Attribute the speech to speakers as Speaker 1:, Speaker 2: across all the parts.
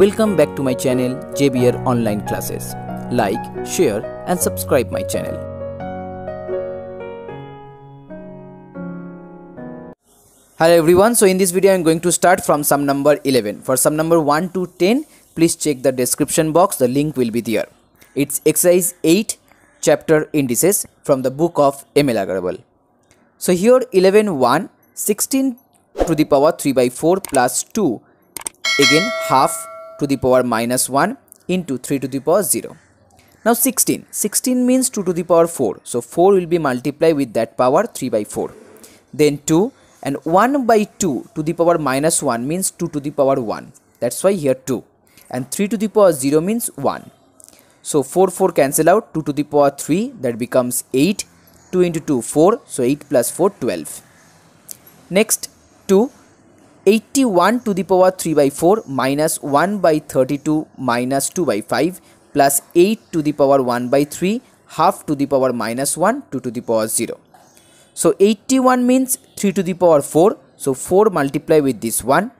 Speaker 1: Welcome back to my channel JBR Online Classes. Like, share and subscribe my channel. Hello everyone, so in this video I am going to start from sum number 11. For sum number 1 to 10, please check the description box, the link will be there. It's exercise 8, chapter indices from the book of ML Agarwal. So here 11 1, 16 to the power 3 by 4 plus 2, again half to the power minus 1 into 3 to the power 0. Now 16. 16 means 2 to the power 4. So 4 will be multiplied with that power 3 by 4. Then 2 and 1 by 2 to the power minus 1 means 2 to the power 1. That's why here 2. And 3 to the power 0 means 1. So 4 4 cancel out 2 to the power 3 that becomes 8. 2 into 2 4 so 8 plus 4 12. Next 2 81 to the power 3 by 4 minus 1 by 32 minus 2 by 5 plus 8 to the power 1 by 3 half to the power minus 1 2 to the power 0. So 81 means 3 to the power 4 so 4 multiply with this 1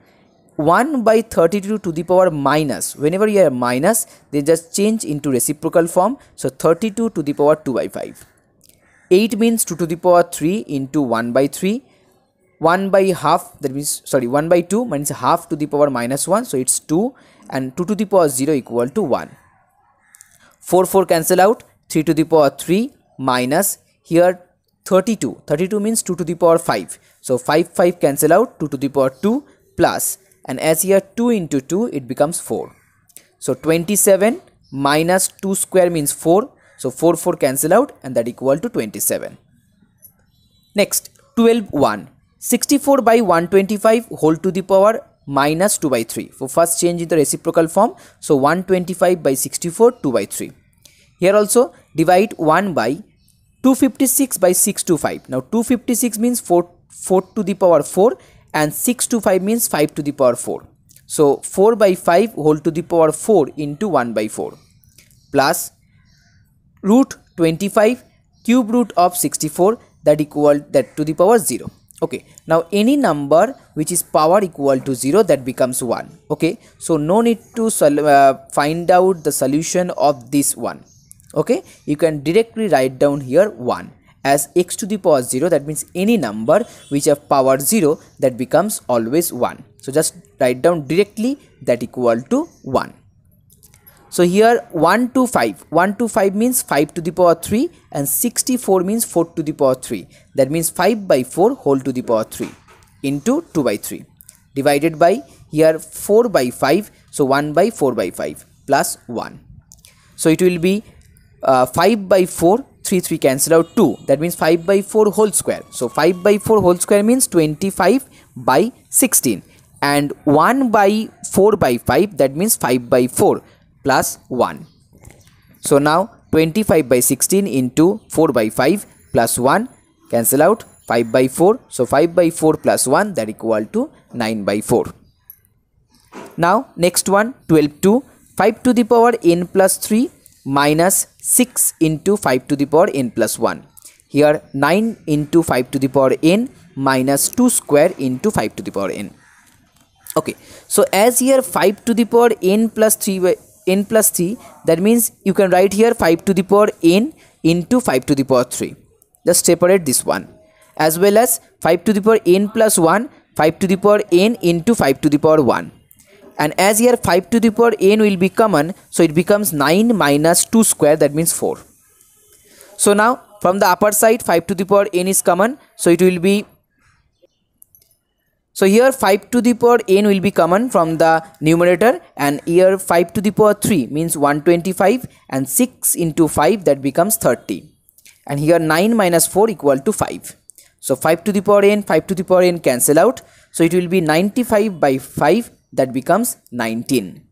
Speaker 1: 1 by 32 to the power minus whenever you are minus they just change into reciprocal form so 32 to the power 2 by 5. 8 means 2 to the power 3 into 1 by 3 1 by half that means sorry 1 by 2 means half to the power minus 1 so it's 2 and 2 to the power 0 equal to 1 4 4 cancel out 3 to the power 3 minus here 32 32 means 2 to the power 5 so 5 5 cancel out 2 to the power 2 plus and as here 2 into 2 it becomes 4 so 27 minus 2 square means 4 so 4 4 cancel out and that equal to 27 next 12 1 64 by 125 whole to the power minus 2 by 3. So first change in the reciprocal form. So 125 by 64 2 by 3. Here also divide 1 by 256 by 625. Now 256 means 4, 4 to the power 4 and 625 means 5 to the power 4. So 4 by 5 whole to the power 4 into 1 by 4 plus root 25 cube root of 64 that equal that to the power 0 okay now any number which is power equal to 0 that becomes 1 okay so no need to uh, find out the solution of this one okay you can directly write down here 1 as x to the power 0 that means any number which have power 0 that becomes always 1 so just write down directly that equal to 1 so here 1 to 5, 1 to 5 means 5 to the power 3 and 64 means 4 to the power 3. That means 5 by 4 whole to the power 3 into 2 by 3 divided by here 4 by 5 so 1 by 4 by 5 plus 1. So it will be uh, 5 by 4 3 3 cancel out 2 that means 5 by 4 whole square. So 5 by 4 whole square means 25 by 16 and 1 by 4 by 5 that means 5 by 4 plus 1. So now 25 by 16 into 4 by 5 plus 1 cancel out 5 by 4. So 5 by 4 plus 1 that equal to 9 by 4. Now next one 12 to 5 to the power n plus 3 minus 6 into 5 to the power n plus 1. Here 9 into 5 to the power n minus 2 square into 5 to the power n. Okay, so as here 5 to the power n plus 3 by n plus 3 that means you can write here 5 to the power n into 5 to the power 3 just separate this one as well as 5 to the power n plus 1 5 to the power n into 5 to the power 1 and as here 5 to the power n will be common so it becomes 9 minus 2 square that means 4 so now from the upper side 5 to the power n is common so it will be so here 5 to the power n will be common from the numerator and here 5 to the power 3 means 125 and 6 into 5 that becomes 30. And here 9 minus 4 equal to 5. So 5 to the power n, 5 to the power n cancel out. So it will be 95 by 5 that becomes 19.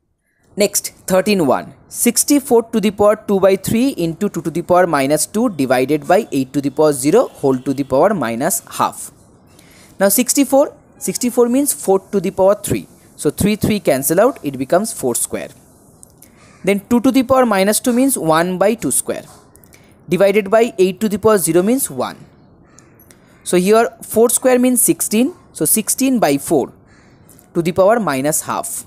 Speaker 1: Next 13 1. 64 to the power 2 by 3 into 2 to the power minus 2 divided by 8 to the power 0 whole to the power minus half. Now 64 64 means 4 to the power 3. So 3, 3 cancel out, it becomes 4 square. Then 2 to the power minus 2 means 1 by 2 square. Divided by 8 to the power 0 means 1. So here 4 square means 16. So 16 by 4 to the power minus half.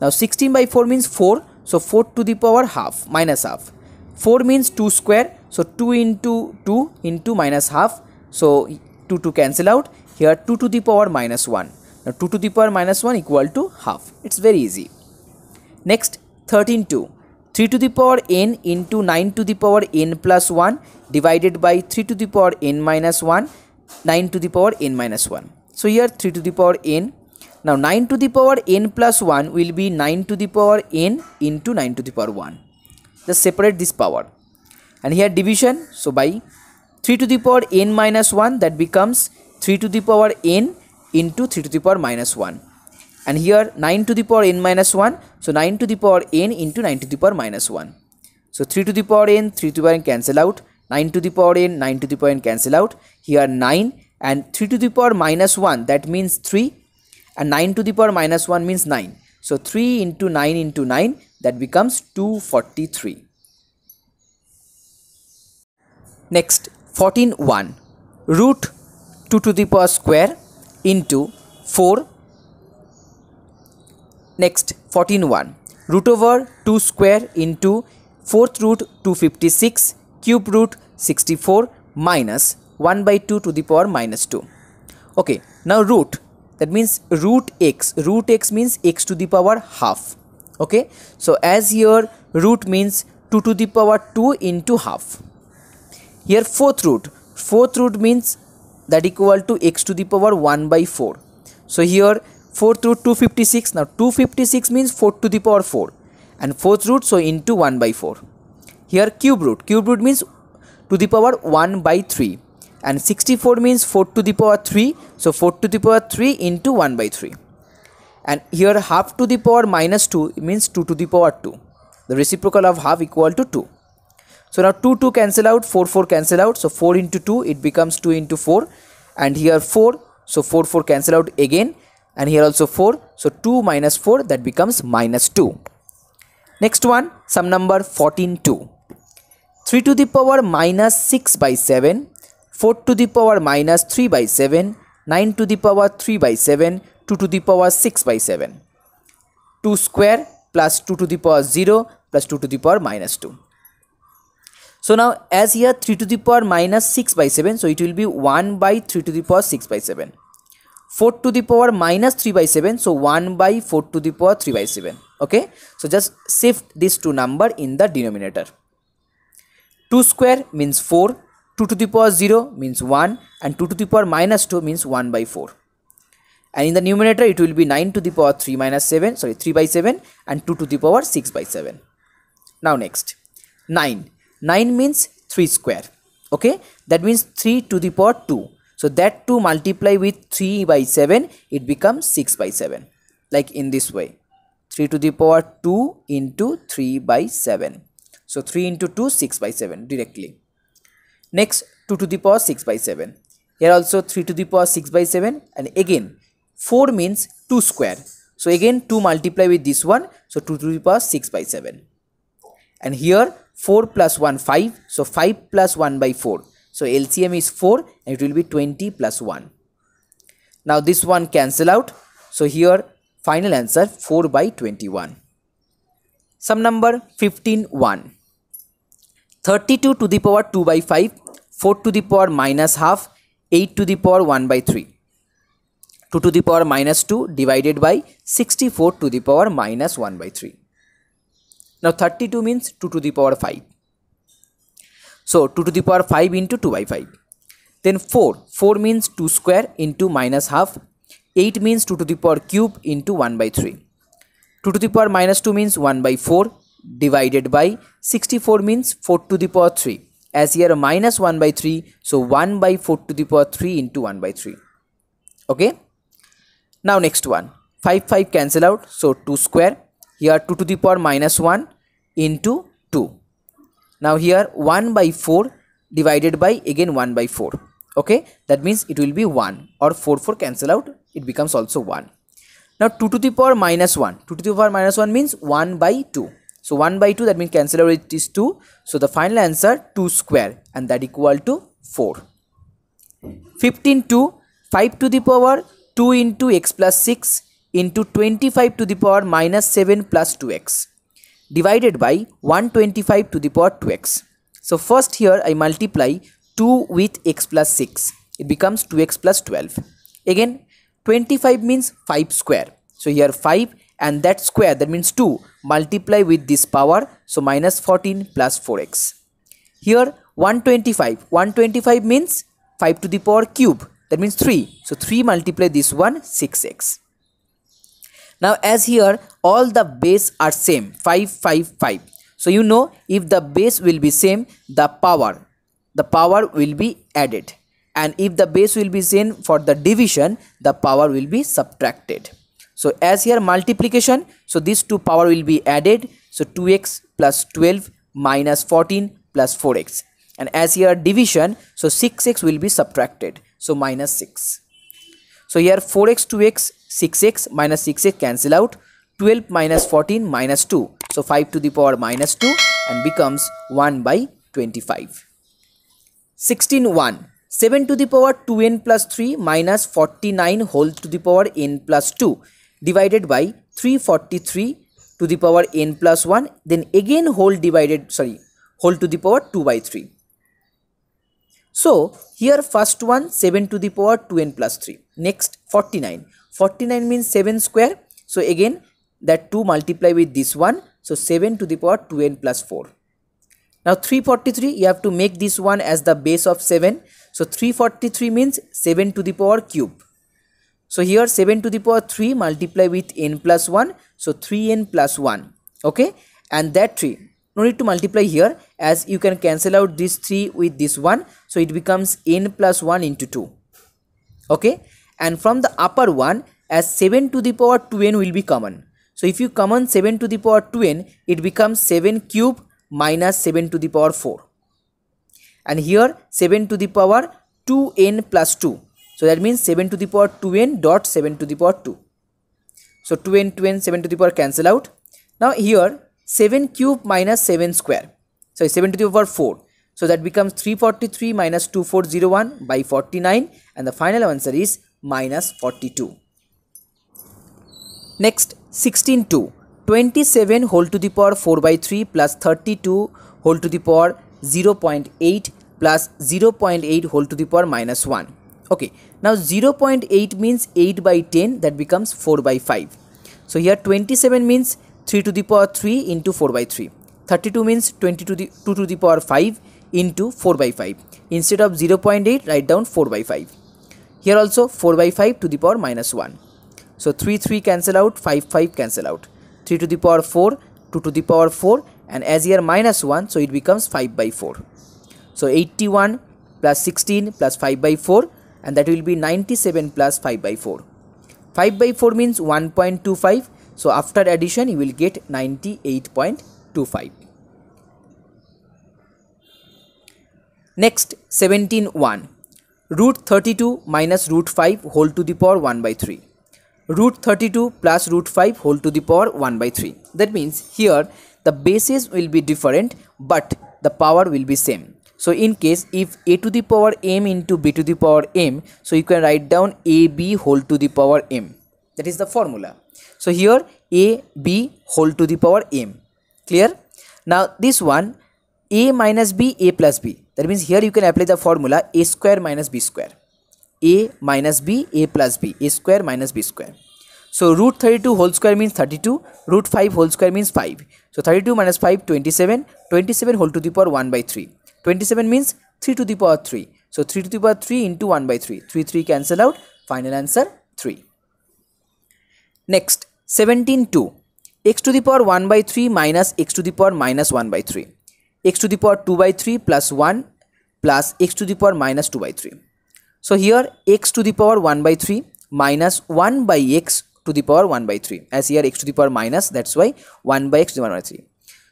Speaker 1: Now 16 by 4 means 4. So 4 to the power half minus half. 4 means 2 square. So 2 into 2 into minus half. So 2 to cancel out. Here 2 to the power minus 1. Now 2 to the power minus 1 equal to half. It's very easy. Next 13 to 3 to the power n into 9 to the power n plus 1 divided by 3 to the power n minus 1 9 to the power n minus 1. So here 3 to the power n. Now 9 to the power n plus 1 will be 9 to the power n into 9 to the power 1. Just separate this power. And here division. So by 3 to the power n minus 1 that becomes 3 to the power n into 3 to the power minus 1 and here 9 to the power n minus 1 so 9 to the power n into 9 to the power minus 1 so 3 to the power n 3 to the power n cancel out 9 to the power n 9 to the power n cancel out here 9 and 3 to the power minus 1 that means 3 and 9 to the power minus 1 means 9 so 3 into 9 into 9 that becomes 243 next 14 1 root 2 to the power square into 4 next 14 1 root over 2 square into 4th root 256 cube root 64 minus 1 by 2 to the power minus 2 okay now root that means root x root x means x to the power half okay so as here root means 2 to the power 2 into half here fourth root fourth root means that equal to x to the power 1 by 4. So here 4th root 256. Now 256 means 4 to the power 4 and 4th root so into 1 by 4. Here cube root. Cube root means to the power 1 by 3 and 64 means 4 to the power 3 so 4 to the power 3 into 1 by 3 and here half to the power minus 2 means 2 to the power 2 the reciprocal of half equal to 2 so now 2 2 cancel out 4 4 cancel out so 4 into 2 it becomes 2 into 4 and here 4 so 4 4 cancel out again and here also 4 so 2 minus 4 that becomes minus 2. Next one some number 14 2 3 to the power minus 6 by 7 4 to the power minus 3 by 7 9 to the power 3 by 7 2 to the power 6 by 7 2 square plus 2 to the power 0 plus 2 to the power minus 2 so now as here 3 to the power minus 6 by 7 so it will be 1 by 3 to the power 6 by 7. 4 to the power minus 3 by 7 so 1 by 4 to the power 3 by 7 okay. So just shift these two number in the denominator. 2 square means 4, 2 to the power 0 means 1 and 2 to the power minus 2 means 1 by 4. And in the numerator it will be 9 to the power 3 minus 7 sorry 3 by 7 and 2 to the power 6 by 7. Now next 9 9 means 3 square okay that means 3 to the power 2 so that 2 multiply with 3 by 7 it becomes 6 by 7 like in this way 3 to the power 2 into 3 by 7 so 3 into 2 6 by 7 directly next 2 to the power 6 by 7 here also 3 to the power 6 by 7 and again 4 means 2 square so again 2 multiply with this one so 2 to the power 6 by 7 and here 4 plus 1 5 so 5 plus 1 by 4 so LCM is 4 and it will be 20 plus 1 now this one cancel out so here final answer 4 by 21 some number 15 1 32 to the power 2 by 5 4 to the power minus half 8 to the power 1 by 3 2 to the power minus 2 divided by 64 to the power minus 1 by 3 now 32 means 2 to the power 5. So 2 to the power 5 into 2 by 5. Then 4. 4 means 2 square into minus half. 8 means 2 to the power cube into 1 by 3. 2 to the power minus 2 means 1 by 4 divided by 64 means 4 to the power 3. As here minus 1 by 3 so 1 by 4 to the power 3 into 1 by 3. Okay. Now next one. 5 5 cancel out so 2 square here 2 to the power minus 1 into 2 now here 1 by 4 divided by again 1 by 4 okay that means it will be 1 or 4 4 cancel out it becomes also 1 now 2 to the power minus 1 2 to the power minus 1 means 1 by 2 so 1 by 2 that means cancel out it is 2 so the final answer 2 square and that equal to 4 15 to 5 to the power 2 into x plus 6 into 25 to the power minus 7 plus 2x divided by 125 to the power 2x. So first here I multiply 2 with x plus 6. It becomes 2x plus 12. Again 25 means 5 square. So here 5 and that square that means 2 multiply with this power so minus 14 plus 4x. Here 125. 125 means 5 to the power cube that means 3. So 3 multiply this one 6x now as here all the base are same 555 5, 5. so you know if the base will be same the power the power will be added and if the base will be same for the division the power will be subtracted so as here multiplication so these two power will be added so 2x plus 12 minus 14 plus 4x and as here division so 6x will be subtracted so minus 6 so here 4x 2x 6x minus 6x cancel out 12 minus 14 minus 2 so 5 to the power minus 2 and becomes 1 by 25 16 1 7 to the power 2n plus 3 minus 49 whole to the power n plus 2 divided by 343 to the power n plus 1 then again whole divided sorry whole to the power 2 by 3 so here first one 7 to the power 2n plus 3 next 49 49 means 7 square. So again that 2 multiply with this one. So 7 to the power 2n plus 4. Now 343 you have to make this one as the base of 7. So 343 means 7 to the power cube. So here 7 to the power 3 multiply with n plus 1. So 3n plus 1. Okay. And that 3. No need to multiply here as you can cancel out this 3 with this 1. So it becomes n plus 1 into 2. Okay and from the upper one as 7 to the power 2n will be common. So if you common 7 to the power 2n it becomes 7 cube minus 7 to the power 4 and here 7 to the power 2n plus 2 so that means 7 to the power 2n dot 7 to the power 2 so 2n 2n 7 to the power cancel out now here 7 cube minus 7 square so 7 to the power 4 so that becomes 343 minus 2401 by 49 and the final answer is minus 42. Next 16 2. 27 whole to the power 4 by 3 plus 32 whole to the power 0 0.8 plus 0 0.8 whole to the power minus 1. Okay, now 0 0.8 means 8 by 10 that becomes 4 by 5. So here 27 means 3 to the power 3 into 4 by 3. 32 means 20 to the 2 to the power 5 into 4 by 5. Instead of 0 0.8 write down 4 by 5. Here also 4 by 5 to the power minus 1. So 3 3 cancel out 5 5 cancel out. 3 to the power 4 2 to the power 4 and as here minus 1 so it becomes 5 by 4. So 81 plus 16 plus 5 by 4 and that will be 97 plus 5 by 4. 5 by 4 means 1.25 so after addition you will get 98.25. Next 17 1 root 32 minus root 5 whole to the power 1 by 3 root 32 plus root 5 whole to the power 1 by 3 that means here the bases will be different but the power will be same so in case if a to the power m into b to the power m so you can write down ab whole to the power m that is the formula so here ab whole to the power m clear now this one a minus b a plus b that means here you can apply the formula a square minus b square a minus b a plus b a square minus b square so root 32 whole square means 32 root 5 whole square means 5 so 32 minus 5 27 27 whole to the power 1 by 3 27 means 3 to the power 3 so 3 to the power 3 into 1 by 3 3 3 cancel out final answer 3 next 17 2 x to the power 1 by 3 minus x to the power minus 1 by 3 x to the power 2 by 3 plus 1 plus x to the power minus 2 by 3. So here x to the power 1 by 3 minus 1 by x to the power 1 by 3 as here x to the power minus that's why 1 by x to the 1 by 3.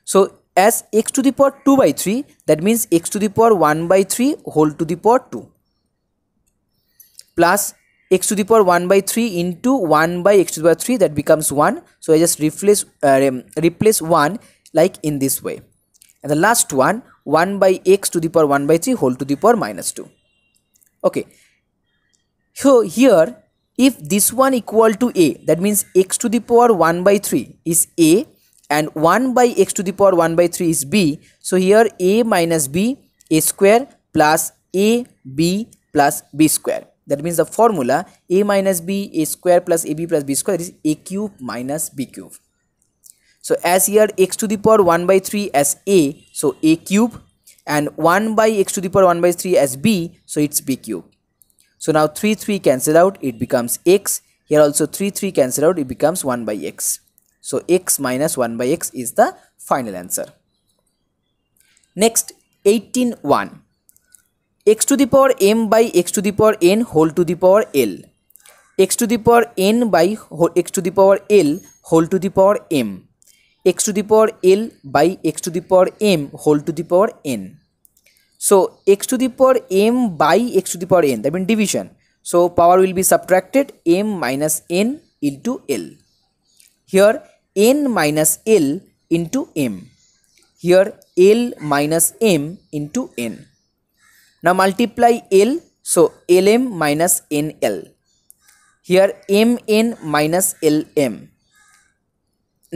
Speaker 1: So as x to the power 2 by 3 that means x to the power 1 by 3 whole to the power 2 plus x to the power 1 by 3 into 1 by x to the power 3 that becomes 1 so i just replace uh, replace 1 like in this way and the last one, 1 by x to the power 1 by 3 whole to the power minus 2. Okay. So here, if this one equal to a, that means x to the power 1 by 3 is a and 1 by x to the power 1 by 3 is b. So here a minus b, a square plus a b plus b square. That means the formula a minus b, a square plus ab plus b square is a cube minus b cube. So as here x to the power 1 by 3 as a, so a cube and 1 by x to the power 1 by 3 as b, so it's b cube. So now 3 3 cancel out, it becomes x. Here also 3 3 cancel out, it becomes 1 by x. So x minus 1 by x is the final answer. Next 18 1 x to the power m by x to the power n whole to the power l x to the power n by x to the power l whole to the power m x to the power l by x to the power m whole to the power n. So x to the power m by x to the power n that means division. So power will be subtracted m minus n into l. Here n minus l into m. Here l minus m into n. Now multiply l so lm minus nl. Here mn minus lm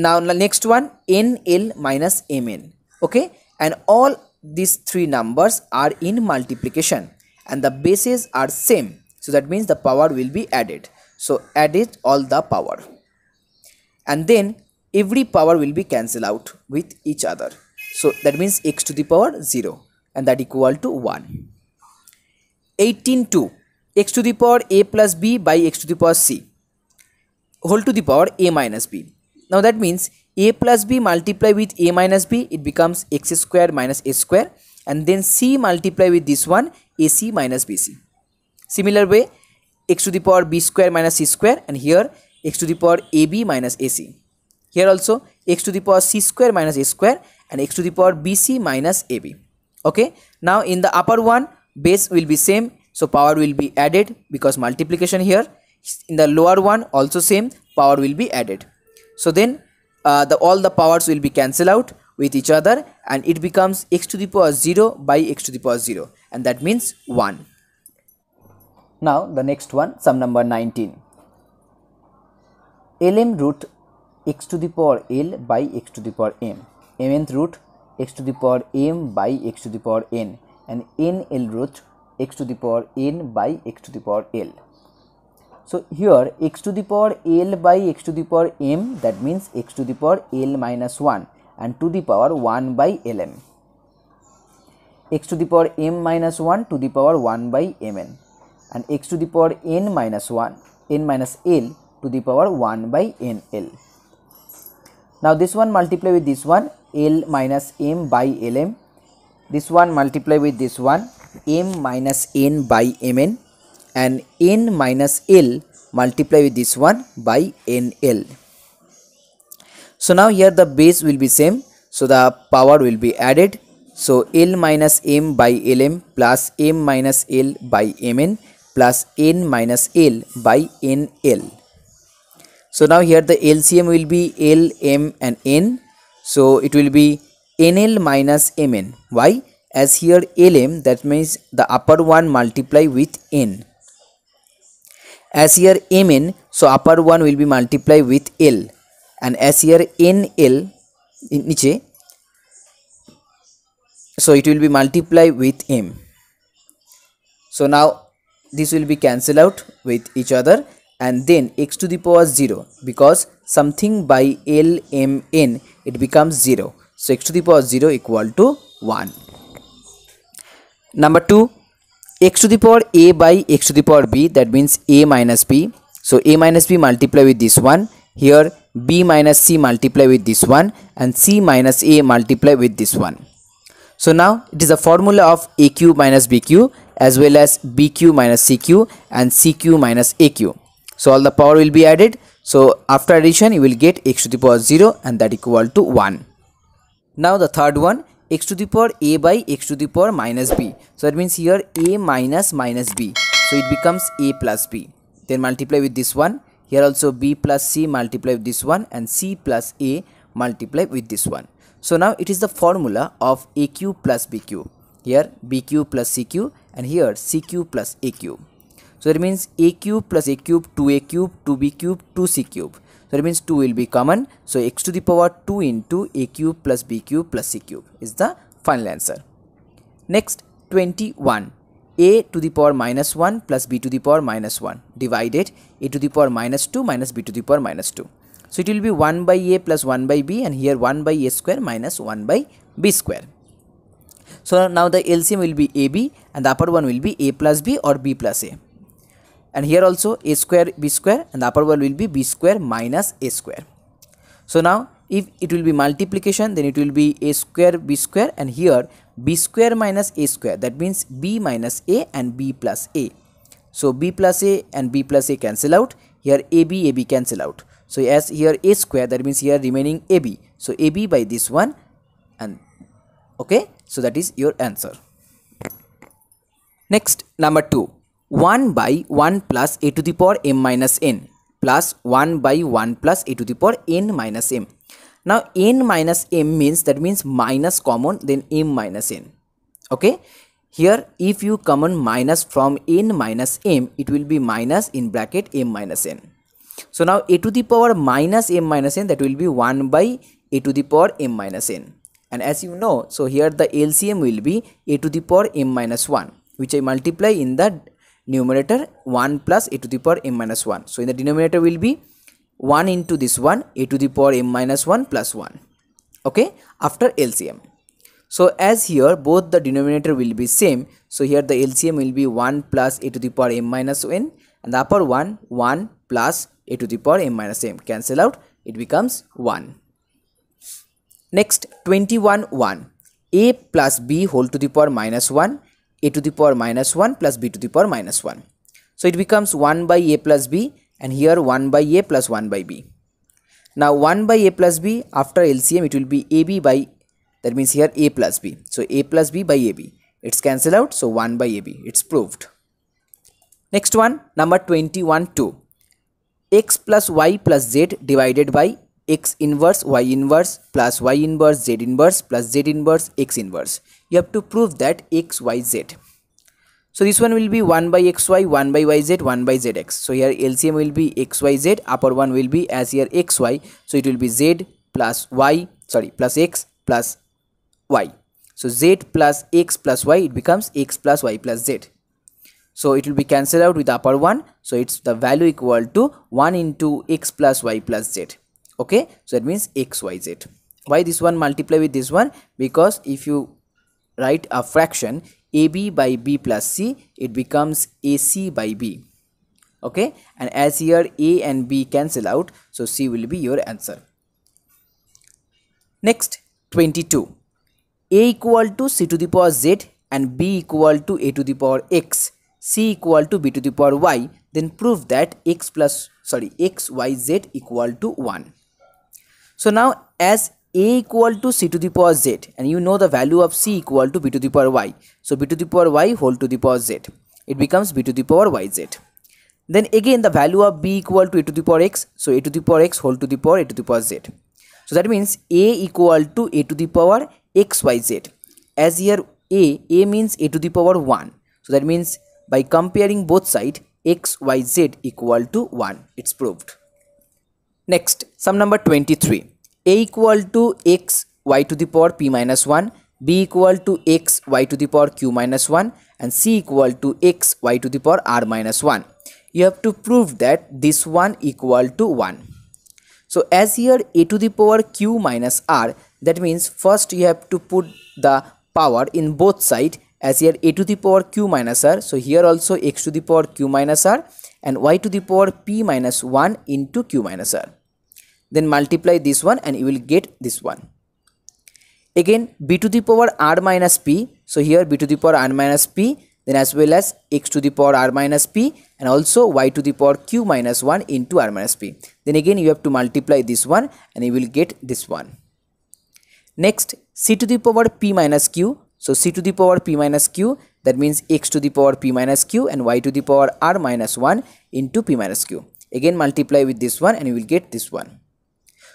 Speaker 1: now next one nl minus mn okay and all these three numbers are in multiplication and the bases are same so that means the power will be added so add it all the power and then every power will be cancelled out with each other so that means x to the power 0 and that equal to 1 18 2 x to the power a plus b by x to the power c whole to the power a minus b now that means a plus b multiply with a minus b it becomes x square minus a square and then c multiply with this one ac minus bc. Similar way x to the power b square minus c square and here x to the power ab minus ac. Here also x to the power c square minus a square and x to the power bc minus ab. Okay. Now in the upper one base will be same so power will be added because multiplication here in the lower one also same power will be added so then uh, the all the powers will be cancelled out with each other and it becomes x to the power 0 by x to the power 0 and that means 1. Now the next one sum number 19 lm root x to the power l by x to the power m mnth root x to the power m by x to the power n and nl root x to the power n by x to the power l so here x to the power L by x to the power m that means x to the power L minus 1 and to the power 1 by Lm x to the power m minus 1 to the power 1 by mn and x to the power n minus 1 n minus l to the power 1 by nl. Now this one multiply with this one l minus m by lm this one multiply with this one m minus n by mn and n minus l multiply with this one by nl. So now here the base will be same. So the power will be added. So L minus M by LM plus M minus L by MN plus N minus L by NL. So now here the LCM will be L, M and N. So it will be NL minus MN. Why? As here LM that means the upper one multiply with N as here mn so upper one will be multiplied with l and as here nl niche so it will be multiplied with m so now this will be cancel out with each other and then x to the power 0 because something by l m n it becomes 0 so x to the power 0 equal to 1 number 2 x to the power a by x to the power b that means a minus b so a minus b multiply with this one here b minus c multiply with this one and c minus a multiply with this one so now it is a formula of aq minus bq as well as bq minus cq and cq minus aq so all the power will be added so after addition you will get x to the power 0 and that equal to 1 now the third one x to the power a by x to the power minus b. So that means here a minus minus b. So it becomes a plus b. Then multiply with this one. Here also b plus c multiply with this one and c plus a multiply with this one. So now it is the formula of aq plus bq. Here bq plus cq and here cq plus aq. So it means a cube plus a cube, 2a cube, 2b cube, 2c cube. So it means 2 will be common. So x to the power 2 into a cube plus b cube plus c cube is the final answer. Next 21 a to the power minus 1 plus b to the power minus 1 divided a to the power minus 2 minus b to the power minus 2. So it will be 1 by a plus 1 by b and here 1 by a square minus 1 by b square. So now the LCM will be AB and the upper one will be a plus b or b plus a and here also a square b square and the upper wall will be b square minus a square. So now if it will be multiplication then it will be a square b square and here b square minus a square that means b minus a and b plus a. So b plus a and b plus a cancel out here ab ab cancel out. So as here a square that means here remaining ab. So ab by this one and okay so that is your answer. Next number 2 1 by 1 plus a to the power m minus n plus 1 by 1 plus a to the power n minus m. Now n minus m means that means minus common then m minus n. Okay. Here if you common minus from n minus m it will be minus in bracket m minus n. So now a to the power minus m minus n that will be 1 by a to the power m minus n. And as you know so here the LCM will be a to the power m minus 1 which I multiply in the numerator 1 plus a to the power m minus 1 so in the denominator will be 1 into this 1 a to the power m minus 1 plus 1 okay after LCM so as here both the denominator will be same so here the LCM will be 1 plus a to the power m minus n and the upper one 1 plus a to the power m minus m cancel out it becomes 1 next 21 1 a plus b whole to the power minus 1 a to the power minus 1 plus b to the power minus 1. So it becomes 1 by a plus b and here 1 by a plus 1 by b. Now 1 by a plus b after LCM it will be ab by that means here a plus b. So a plus b by ab. It's cancelled out so 1 by ab. It's proved. Next one number 21 2 x plus y plus z divided by x inverse y inverse plus y inverse z inverse plus z inverse x inverse you have to prove that x y z so this one will be 1 by xy 1 by yz 1 by zx so here lcm will be xyz upper one will be as here xy so it will be z plus y sorry plus x plus y so z plus x plus y it becomes x plus y plus z so it will be cancelled out with upper one so it's the value equal to 1 into x plus y plus z okay so that means xyz why this one multiply with this one because if you write a fraction ab by b plus c it becomes ac by b okay and as here a and b cancel out so c will be your answer next 22 a equal to c to the power z and b equal to a to the power x c equal to b to the power y then prove that x plus sorry x y z equal to 1 so now as a equal to c to the power z and you know the value of c equal to b to the power y. So b to the power y whole to the power z. It becomes b to the power yz. Then again the value of b equal to a to the power x. So a to the power x whole to the power a to the power z. So that means a equal to a to the power xyz. As here a, a means a to the power 1. So that means by comparing both side xyz equal to 1. It's proved. Next, sum number 23. a equal to x y to the power p minus 1, b equal to x y to the power q minus 1 and c equal to x y to the power r minus 1. You have to prove that this one equal to 1. So as here a to the power q minus r that means first you have to put the power in both side as here a to the power q minus r so here also x to the power q minus r and y to the power p minus 1 into q minus r then multiply this one and you will get this one again b to the power r minus p so here b to the power r minus p then as well as x to the power r minus p and also y to the power q minus 1 into r minus p then again you have to multiply this one and you will get this one next c to the power p minus q so c to the power p minus q that means x to the power p minus q and y to the power r minus 1 into p minus q again multiply with this one and you will get this one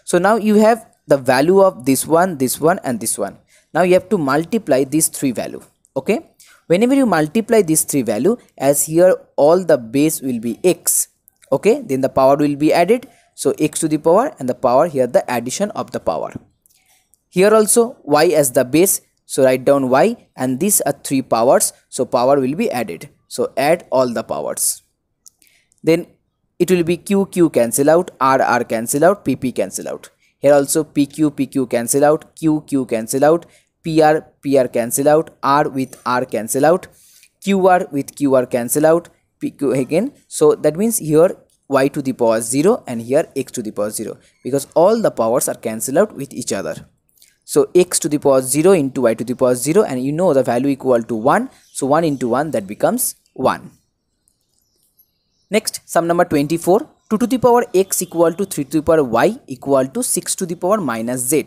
Speaker 1: so now you have the value of this one, this one and this one. Now you have to multiply these three value. Okay. Whenever you multiply these three value as here all the base will be x. Okay. Then the power will be added. So x to the power and the power here the addition of the power. Here also y as the base. So write down y and these are three powers. So power will be added. So add all the powers. Then it will be QQ cancel out, RR cancel out, PP cancel out. Here also PQ, PQ cancel out, QQ cancel out, PR, PR cancel out, R with R cancel out, QR with QR cancel out, PQ again. So that means here y to the power 0 and here x to the power 0 because all the powers are cancelled out with each other. So x to the power 0 into y to the power 0 and you know the value equal to 1. So 1 into 1 that becomes 1. Next, sum number 24. 2 to the power x equal to 3 to the power y equal to 6 to the power minus z.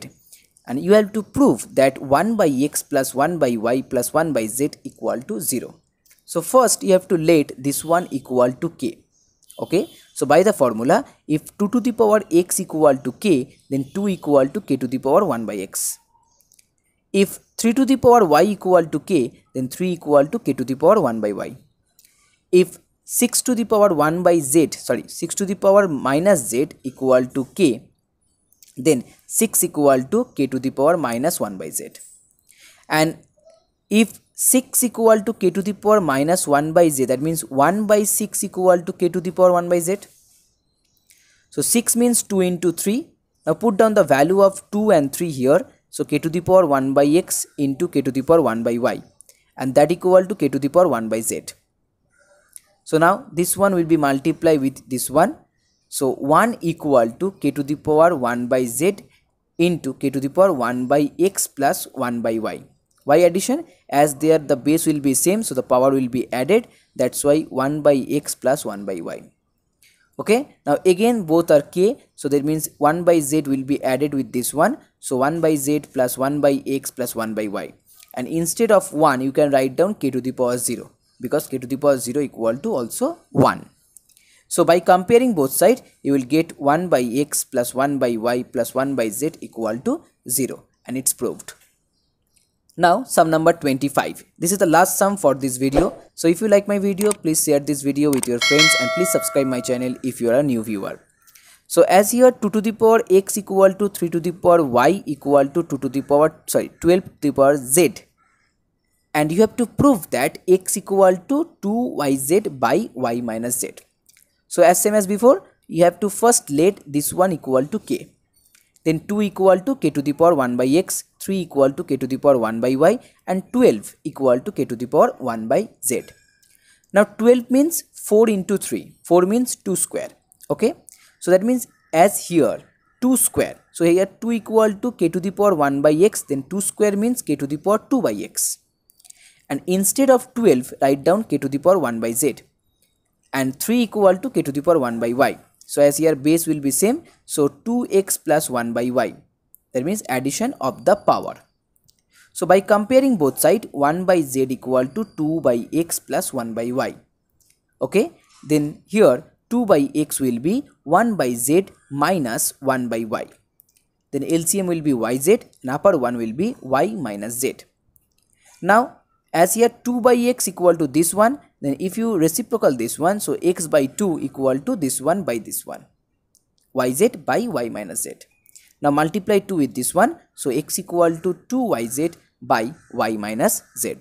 Speaker 1: And you have to prove that 1 by x plus 1 by y plus 1 by z equal to 0. So first you have to let this one equal to k. Okay. So by the formula, if 2 to the power x equal to k, then 2 equal to k to the power 1 by x. If 3 to the power y equal to k, then 3 equal to k to the power 1 by y. If 6 to the power 1 by z sorry 6 to the power minus z equal to k then 6 equal to k to the power minus 1 by z and if 6 equal to k to the power minus 1 by z that means 1 by 6 equal to k to the power 1 by z so 6 means 2 into 3 now put down the value of 2 and 3 here so k to the power 1 by x into k to the power 1 by y and that equal to k to the power 1 by z so now this one will be multiplied with this one. So 1 equal to k to the power 1 by z into k to the power 1 by x plus 1 by y. Y addition as there the base will be same so the power will be added that's why 1 by x plus 1 by y. Okay now again both are k so that means 1 by z will be added with this one so 1 by z plus 1 by x plus 1 by y and instead of 1 you can write down k to the power 0 because k to the power 0 equal to also 1. So by comparing both sides, you will get 1 by x plus 1 by y plus 1 by z equal to 0 and it's proved. Now sum number 25. This is the last sum for this video. So if you like my video, please share this video with your friends and please subscribe my channel if you are a new viewer. So as here 2 to the power x equal to 3 to the power y equal to 2 to the power sorry 12 to the power z and you have to prove that x equal to 2yz by y minus z. So as same as before, you have to first let this one equal to k. Then 2 equal to k to the power 1 by x, 3 equal to k to the power 1 by y and 12 equal to k to the power 1 by z. Now 12 means 4 into 3, 4 means 2 square, okay. So that means as here 2 square. So here 2 equal to k to the power 1 by x then 2 square means k to the power 2 by x and instead of 12 write down k to the power 1 by z and 3 equal to k to the power 1 by y. So as here base will be same so 2x plus 1 by y that means addition of the power. So by comparing both side 1 by z equal to 2 by x plus 1 by y okay then here 2 by x will be 1 by z minus 1 by y then LCM will be yz and upper one will be y minus z. Now as here 2 by x equal to this one then if you reciprocal this one so x by 2 equal to this one by this one yz by y minus z now multiply 2 with this one so x equal to 2yz by y minus z